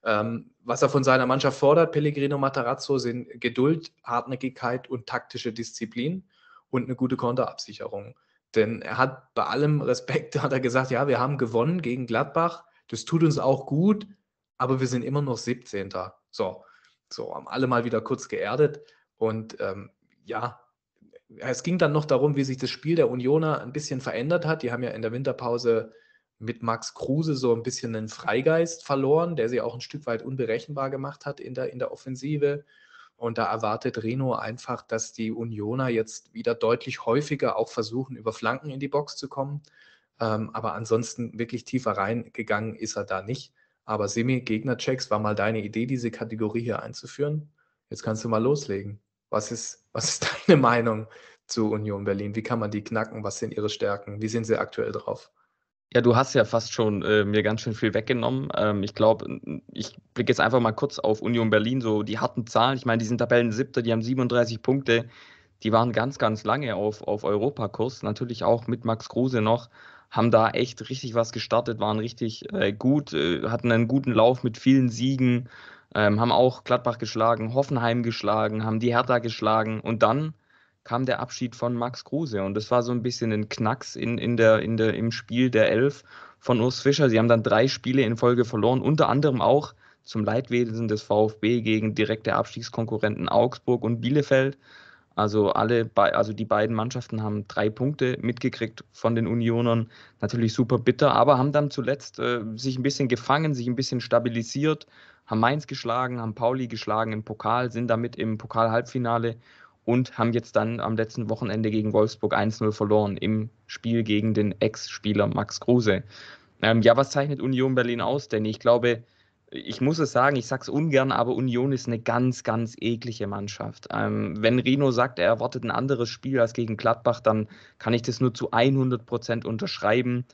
Ähm, was er von seiner Mannschaft fordert, Pellegrino Matarazzo, sind Geduld, Hartnäckigkeit und taktische Disziplin und eine gute Konterabsicherung. Denn er hat bei allem Respekt, hat er gesagt, ja, wir haben gewonnen gegen Gladbach, das tut uns auch gut, aber wir sind immer noch 17. So, so haben alle mal wieder kurz geerdet. Und ähm, ja, es ging dann noch darum, wie sich das Spiel der Unioner ein bisschen verändert hat. Die haben ja in der Winterpause mit Max Kruse so ein bisschen einen Freigeist verloren, der sie auch ein Stück weit unberechenbar gemacht hat in der, in der Offensive. Und da erwartet Reno einfach, dass die Unioner jetzt wieder deutlich häufiger auch versuchen, über Flanken in die Box zu kommen. Ähm, aber ansonsten wirklich tiefer reingegangen ist er da nicht. Aber Semi-Gegner-Checks war mal deine Idee, diese Kategorie hier einzuführen. Jetzt kannst du mal loslegen. Was ist, was ist deine Meinung zu Union Berlin? Wie kann man die knacken? Was sind ihre Stärken? Wie sind sie aktuell drauf? Ja, du hast ja fast schon äh, mir ganz schön viel weggenommen. Ähm, ich glaube, ich blicke jetzt einfach mal kurz auf Union Berlin, so die harten Zahlen. Ich meine, die sind Tabellen siebter, die haben 37 Punkte. Die waren ganz, ganz lange auf, auf Europakurs, natürlich auch mit Max Kruse noch, haben da echt richtig was gestartet, waren richtig äh, gut, äh, hatten einen guten Lauf mit vielen Siegen, ähm, haben auch Gladbach geschlagen, Hoffenheim geschlagen, haben die Hertha geschlagen und dann kam der Abschied von Max Kruse. Und das war so ein bisschen ein Knacks in, in der, in der, im Spiel der Elf von Urs Fischer. Sie haben dann drei Spiele in Folge verloren, unter anderem auch zum Leidwesen des VfB gegen direkte Abstiegskonkurrenten Augsburg und Bielefeld. Also alle, also die beiden Mannschaften haben drei Punkte mitgekriegt von den Unionern. Natürlich super bitter, aber haben dann zuletzt äh, sich ein bisschen gefangen, sich ein bisschen stabilisiert, haben Mainz geschlagen, haben Pauli geschlagen im Pokal, sind damit im Pokal-Halbfinale und haben jetzt dann am letzten Wochenende gegen Wolfsburg 1-0 verloren im Spiel gegen den Ex-Spieler Max Kruse. Ähm, ja, was zeichnet Union Berlin aus? Denn ich glaube, ich muss es sagen, ich sage es ungern, aber Union ist eine ganz, ganz eklige Mannschaft. Ähm, wenn Rino sagt, er erwartet ein anderes Spiel als gegen Gladbach, dann kann ich das nur zu 100 Prozent unterschreiben.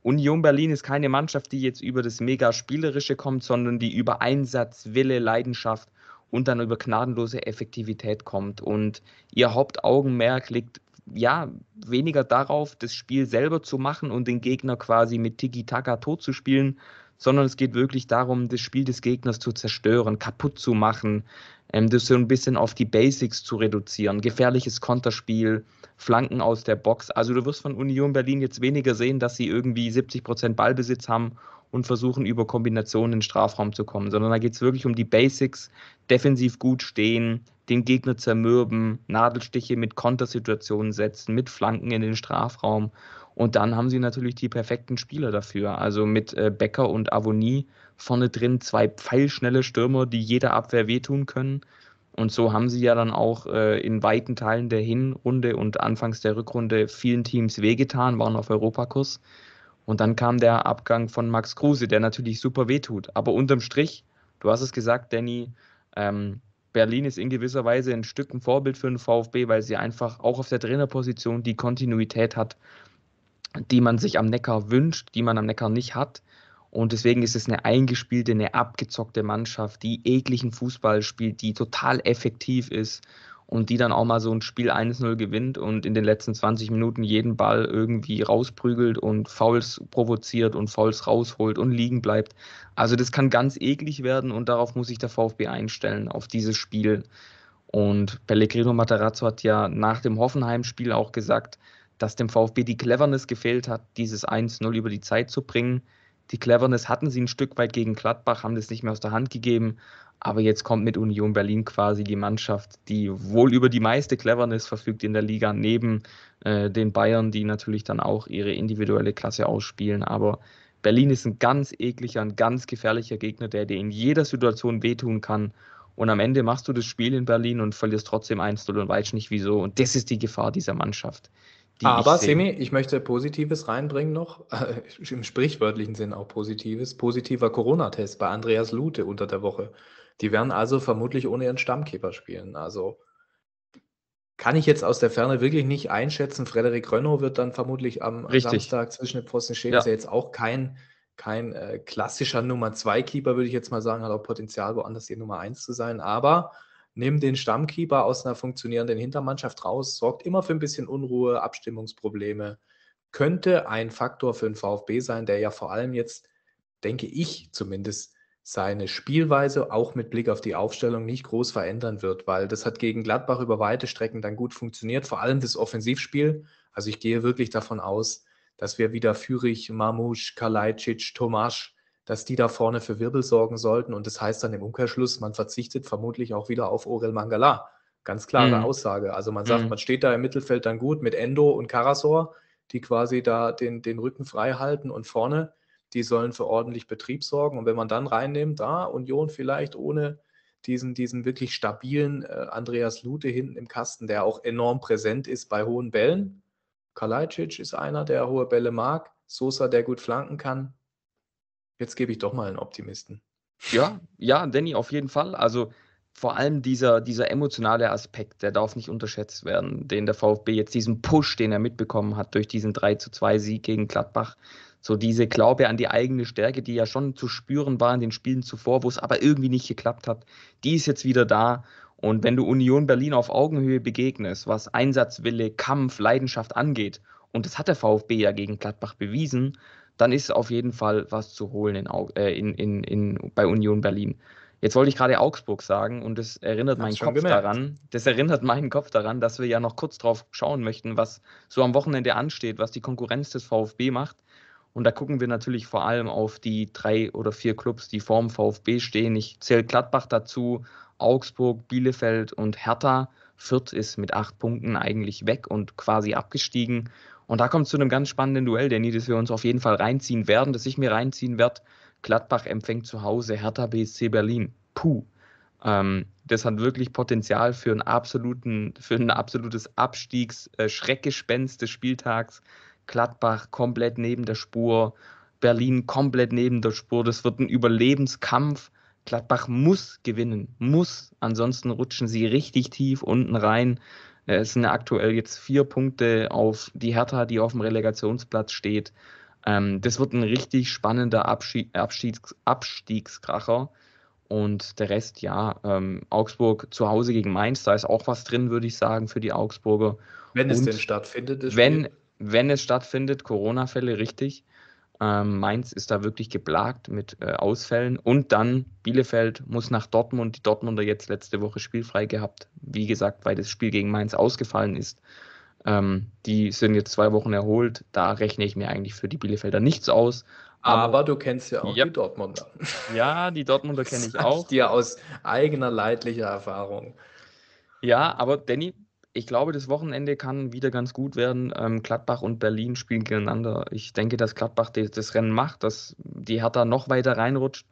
Union Berlin ist keine Mannschaft, die jetzt über das mega Spielerische kommt, sondern die über Einsatz, Wille, Leidenschaft und dann über gnadenlose Effektivität kommt. Und ihr Hauptaugenmerk liegt ja weniger darauf, das Spiel selber zu machen und den Gegner quasi mit Tiki-Taka tot zu spielen, sondern es geht wirklich darum, das Spiel des Gegners zu zerstören, kaputt zu machen, ähm, das so ein bisschen auf die Basics zu reduzieren, gefährliches Konterspiel, Flanken aus der Box. Also du wirst von Union Berlin jetzt weniger sehen, dass sie irgendwie 70% Prozent Ballbesitz haben und versuchen, über Kombinationen in den Strafraum zu kommen, sondern da geht es wirklich um die Basics, defensiv gut stehen, den Gegner zermürben, Nadelstiche mit Kontersituationen setzen, mit Flanken in den Strafraum. Und dann haben sie natürlich die perfekten Spieler dafür. Also mit äh, Becker und Avonie vorne drin zwei pfeilschnelle Stürmer, die jeder Abwehr wehtun können. Und so haben sie ja dann auch äh, in weiten Teilen der Hinrunde und anfangs der Rückrunde vielen Teams wehgetan, waren auf Europakurs. Und dann kam der Abgang von Max Kruse, der natürlich super wehtut. Aber unterm Strich, du hast es gesagt, Danny, ähm, Berlin ist in gewisser Weise ein Stück ein Vorbild für den VfB, weil sie einfach auch auf der Trainerposition die Kontinuität hat, die man sich am Neckar wünscht, die man am Neckar nicht hat. Und deswegen ist es eine eingespielte, eine abgezockte Mannschaft, die ekligen Fußball spielt, die total effektiv ist und die dann auch mal so ein Spiel 1-0 gewinnt und in den letzten 20 Minuten jeden Ball irgendwie rausprügelt und Fouls provoziert und Fouls rausholt und liegen bleibt. Also das kann ganz eklig werden und darauf muss sich der VfB einstellen, auf dieses Spiel. Und Pellegrino Matarazzo hat ja nach dem Hoffenheim-Spiel auch gesagt, dass dem VfB die Cleverness gefehlt hat, dieses 1-0 über die Zeit zu bringen die Cleverness hatten sie ein Stück weit gegen Gladbach, haben das nicht mehr aus der Hand gegeben. Aber jetzt kommt mit Union Berlin quasi die Mannschaft, die wohl über die meiste Cleverness verfügt in der Liga, neben äh, den Bayern, die natürlich dann auch ihre individuelle Klasse ausspielen. Aber Berlin ist ein ganz ekliger, ein ganz gefährlicher Gegner, der dir in jeder Situation wehtun kann. Und am Ende machst du das Spiel in Berlin und verlierst trotzdem 1-0 und weißt nicht wieso. Und das ist die Gefahr dieser Mannschaft. Aber Semi, ich möchte Positives reinbringen noch, äh, im sprichwörtlichen Sinn auch Positives. Positiver Corona-Test bei Andreas Lute unter der Woche. Die werden also vermutlich ohne ihren Stammkeeper spielen. Also kann ich jetzt aus der Ferne wirklich nicht einschätzen. Frederik Rönno wird dann vermutlich am Richtig. Samstag zwischen den Pfosten stehen. Ja. Ist ja jetzt auch kein, kein äh, klassischer Nummer 2 Keeper, würde ich jetzt mal sagen. Hat auch Potenzial, woanders die Nummer 1 zu sein. Aber nimm den Stammkeeper aus einer funktionierenden Hintermannschaft raus, sorgt immer für ein bisschen Unruhe, Abstimmungsprobleme. Könnte ein Faktor für den VfB sein, der ja vor allem jetzt, denke ich zumindest, seine Spielweise auch mit Blick auf die Aufstellung nicht groß verändern wird, weil das hat gegen Gladbach über weite Strecken dann gut funktioniert, vor allem das Offensivspiel. Also ich gehe wirklich davon aus, dass wir wieder Fürich, Mamusch, Kalajdzic, Tomasch dass die da vorne für Wirbel sorgen sollten. Und das heißt dann im Umkehrschluss, man verzichtet vermutlich auch wieder auf Orel Mangala. Ganz klare mhm. Aussage. Also man sagt, mhm. man steht da im Mittelfeld dann gut mit Endo und Karasor, die quasi da den, den Rücken frei halten und vorne, die sollen für ordentlich Betrieb sorgen. Und wenn man dann reinnimmt, da ah, Union vielleicht ohne diesen, diesen wirklich stabilen äh, Andreas Lute hinten im Kasten, der auch enorm präsent ist bei hohen Bällen. Kalajdzic ist einer, der hohe Bälle mag. Sosa, der gut flanken kann. Jetzt gebe ich doch mal einen Optimisten. Ja, ja, Danny, auf jeden Fall. Also vor allem dieser, dieser emotionale Aspekt, der darf nicht unterschätzt werden, den der VfB jetzt, diesen Push, den er mitbekommen hat durch diesen 3 zu 2 Sieg gegen Gladbach, so diese Glaube an die eigene Stärke, die ja schon zu spüren war in den Spielen zuvor, wo es aber irgendwie nicht geklappt hat, die ist jetzt wieder da. Und wenn du Union Berlin auf Augenhöhe begegnest, was Einsatzwille, Kampf, Leidenschaft angeht, und das hat der VfB ja gegen Gladbach bewiesen, dann ist auf jeden Fall was zu holen in, äh, in, in, in, bei Union Berlin. Jetzt wollte ich gerade Augsburg sagen und das erinnert meinen Kopf gemerkt. daran, das erinnert meinen Kopf daran, dass wir ja noch kurz drauf schauen möchten, was so am Wochenende ansteht, was die Konkurrenz des VfB macht. Und da gucken wir natürlich vor allem auf die drei oder vier Clubs, die vorm VfB stehen. Ich zähle Gladbach dazu, Augsburg, Bielefeld und Hertha. Fürth ist mit acht Punkten eigentlich weg und quasi abgestiegen. Und da kommt es zu einem ganz spannenden Duell, Danny, das wir uns auf jeden Fall reinziehen werden, das ich mir reinziehen werde. Gladbach empfängt zu Hause Hertha BSC Berlin. Puh. Ähm, das hat wirklich Potenzial für, einen absoluten, für ein absolutes Abstiegs-Schreckgespenst äh, des Spieltags. Gladbach komplett neben der Spur, Berlin komplett neben der Spur. Das wird ein Überlebenskampf. Gladbach muss gewinnen, muss. Ansonsten rutschen sie richtig tief unten rein. Äh, es sind aktuell jetzt vier Punkte auf die Hertha, die auf dem Relegationsplatz steht. Ähm, das wird ein richtig spannender Abschied, Abstiegs, Abstiegskracher. Und der Rest, ja, ähm, Augsburg zu Hause gegen Mainz, da ist auch was drin, würde ich sagen, für die Augsburger. Wenn es denn stattfindet. Wenn, wenn es stattfindet, Corona-Fälle, richtig. Ähm, Mainz ist da wirklich geplagt mit äh, Ausfällen. Und dann Bielefeld muss nach Dortmund. Die Dortmunder jetzt letzte Woche spielfrei gehabt. Wie gesagt, weil das Spiel gegen Mainz ausgefallen ist. Ähm, die sind jetzt zwei Wochen erholt. Da rechne ich mir eigentlich für die Bielefelder nichts aus. Aber, aber du kennst ja auch ja. die Dortmunder. Ja, die Dortmunder kenne ich auch. Ich Dir aus eigener leidlicher Erfahrung. Ja, aber Danny, ich glaube, das Wochenende kann wieder ganz gut werden. Ähm, Gladbach und Berlin spielen gegeneinander. Ich denke, dass Gladbach das Rennen macht, dass die Hertha noch weiter reinrutscht.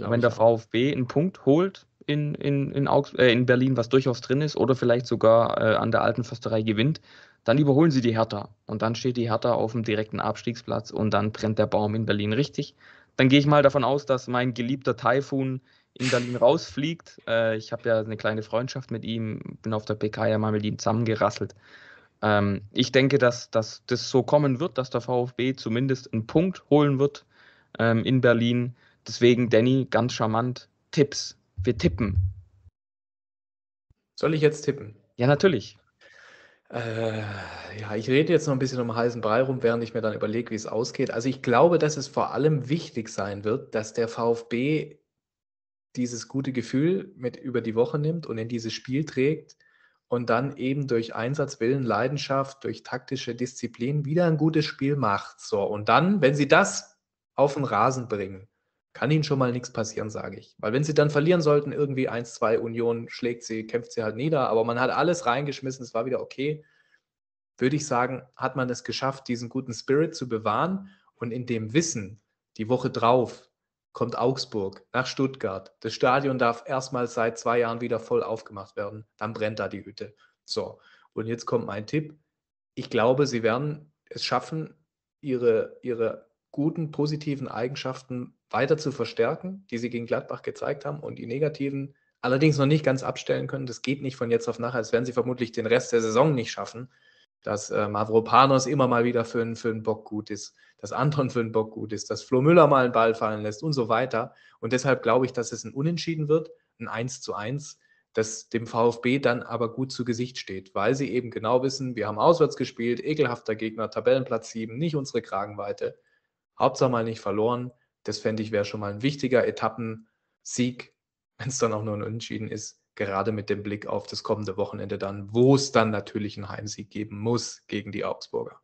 und wenn der VfB einen Punkt holt in, in, in, Augs äh, in Berlin, was durchaus drin ist, oder vielleicht sogar äh, an der alten Försterei gewinnt, dann überholen sie die Hertha. Und dann steht die Hertha auf dem direkten Abstiegsplatz und dann brennt der Baum in Berlin richtig. Dann gehe ich mal davon aus, dass mein geliebter Taifun in Berlin rausfliegt. Äh, ich habe ja eine kleine Freundschaft mit ihm, bin auf der PK ja mal mit ihm zusammengerasselt. Ähm, ich denke, dass, dass das so kommen wird, dass der VfB zumindest einen Punkt holen wird ähm, in Berlin. Deswegen, Danny, ganz charmant, Tipps. Wir tippen. Soll ich jetzt tippen? Ja, natürlich. Äh, ja, ich rede jetzt noch ein bisschen um heißen Brei rum, während ich mir dann überlege, wie es ausgeht. Also ich glaube, dass es vor allem wichtig sein wird, dass der VfB dieses gute Gefühl mit über die Woche nimmt und in dieses Spiel trägt und dann eben durch Einsatz, Willen, Leidenschaft, durch taktische Disziplin wieder ein gutes Spiel macht. So, und dann, wenn sie das auf den Rasen bringen, kann ihnen schon mal nichts passieren, sage ich. Weil wenn sie dann verlieren sollten, irgendwie 1-2 Union schlägt sie, kämpft sie halt nieder, aber man hat alles reingeschmissen, es war wieder okay, würde ich sagen, hat man es geschafft, diesen guten Spirit zu bewahren und in dem Wissen, die Woche drauf, kommt Augsburg nach Stuttgart. Das Stadion darf erstmals seit zwei Jahren wieder voll aufgemacht werden. Dann brennt da die Hütte. So, und jetzt kommt mein Tipp. Ich glaube, sie werden es schaffen, ihre, ihre guten, positiven Eigenschaften weiter zu verstärken, die sie gegen Gladbach gezeigt haben und die negativen allerdings noch nicht ganz abstellen können. Das geht nicht von jetzt auf nachher. Das werden sie vermutlich den Rest der Saison nicht schaffen dass äh, Mavropanos immer mal wieder für einen, für einen Bock gut ist, dass Anton für einen Bock gut ist, dass Flo Müller mal einen Ball fallen lässt und so weiter. Und deshalb glaube ich, dass es ein Unentschieden wird, ein 1 zu 1, das dem VfB dann aber gut zu Gesicht steht, weil sie eben genau wissen, wir haben auswärts gespielt, ekelhafter Gegner, Tabellenplatz 7, nicht unsere Kragenweite. Hauptsache mal nicht verloren. Das fände ich wäre schon mal ein wichtiger Etappensieg, wenn es dann auch nur ein Unentschieden ist gerade mit dem Blick auf das kommende Wochenende dann, wo es dann natürlich einen Heimsieg geben muss gegen die Augsburger.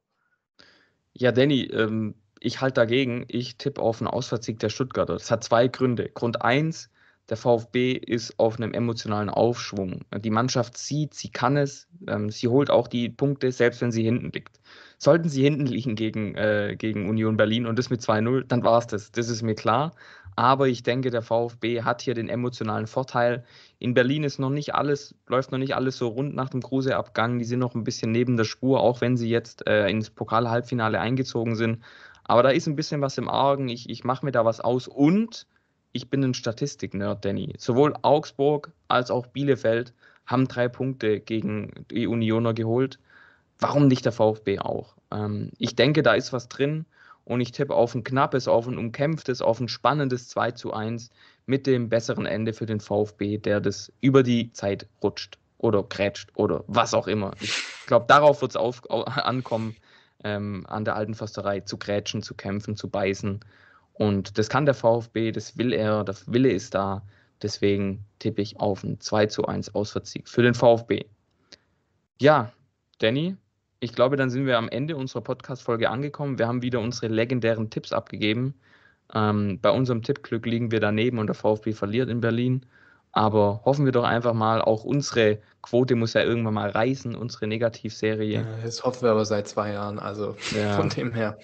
Ja, Danny, ähm, ich halte dagegen. Ich tippe auf einen Auswärtssieg der Stuttgarter. Das hat zwei Gründe. Grund eins, der VfB ist auf einem emotionalen Aufschwung. Die Mannschaft sieht, sie kann es, ähm, sie holt auch die Punkte, selbst wenn sie hinten liegt. Sollten sie hinten liegen gegen, äh, gegen Union Berlin und das mit 2-0, dann war es das. Das ist mir klar. Aber ich denke, der VfB hat hier den emotionalen Vorteil. In Berlin ist noch nicht alles, läuft noch nicht alles so rund nach dem Kruse-Abgang. Die sind noch ein bisschen neben der Spur, auch wenn sie jetzt äh, ins Pokalhalbfinale eingezogen sind. Aber da ist ein bisschen was im Argen. Ich, ich mache mir da was aus. Und ich bin ein Statistik-Nerd, Danny. Sowohl Augsburg als auch Bielefeld haben drei Punkte gegen die Unioner geholt. Warum nicht der VfB auch? Ähm, ich denke, da ist was drin. Und ich tippe auf ein knappes, auf ein umkämpftes, auf ein spannendes 2 zu 1 mit dem besseren Ende für den VfB, der das über die Zeit rutscht oder krätscht oder was auch immer. Ich glaube, darauf wird es ankommen, ähm, an der alten Försterei zu krätschen, zu kämpfen, zu beißen. Und das kann der VfB, das will er, der Wille ist da. Deswegen tippe ich auf ein 2 zu 1 Auswärtssieg für den VfB. Ja, Danny, ich glaube, dann sind wir am Ende unserer Podcast-Folge angekommen. Wir haben wieder unsere legendären Tipps abgegeben. Ähm, bei unserem Tippglück liegen wir daneben und der VfB verliert in Berlin. Aber hoffen wir doch einfach mal, auch unsere Quote muss ja irgendwann mal reißen, unsere Negativserie. Das hoffen wir aber seit zwei Jahren, also ja. von dem her.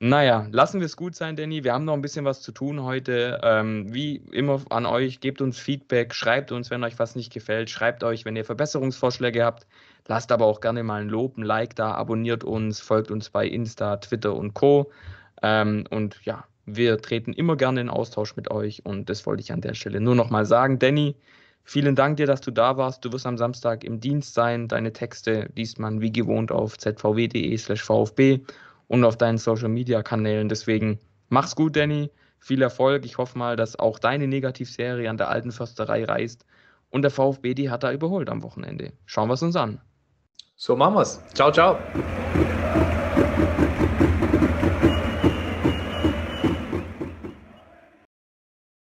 Naja, lassen wir es gut sein, Danny. Wir haben noch ein bisschen was zu tun heute. Ähm, wie immer an euch, gebt uns Feedback, schreibt uns, wenn euch was nicht gefällt, schreibt euch, wenn ihr Verbesserungsvorschläge habt. Lasst aber auch gerne mal ein Lob, ein Like da, abonniert uns, folgt uns bei Insta, Twitter und Co. Ähm, und ja, wir treten immer gerne in Austausch mit euch und das wollte ich an der Stelle nur nochmal sagen. Danny, vielen Dank dir, dass du da warst. Du wirst am Samstag im Dienst sein. Deine Texte liest man wie gewohnt auf zvw.de/slash VfB und auf deinen Social Media Kanälen. Deswegen mach's gut, Danny. Viel Erfolg. Ich hoffe mal, dass auch deine Negativserie an der alten Försterei reißt und der VfB die hat da überholt am Wochenende. Schauen wir es uns an. So machen wir's. Ciao, ciao.